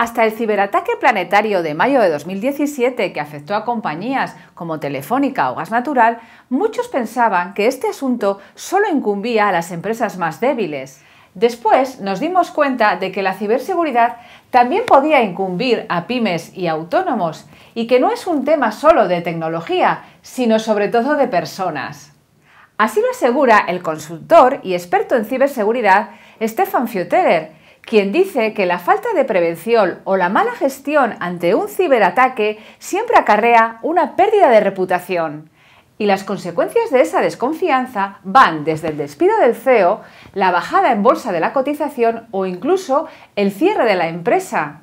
Hasta el ciberataque planetario de mayo de 2017 que afectó a compañías como Telefónica o Gas Natural, muchos pensaban que este asunto solo incumbía a las empresas más débiles. Después nos dimos cuenta de que la ciberseguridad también podía incumbir a pymes y autónomos y que no es un tema solo de tecnología, sino sobre todo de personas. Así lo asegura el consultor y experto en ciberseguridad Stefan Fioterer, quien dice que la falta de prevención o la mala gestión ante un ciberataque siempre acarrea una pérdida de reputación. Y las consecuencias de esa desconfianza van desde el despido del CEO, la bajada en bolsa de la cotización o incluso el cierre de la empresa.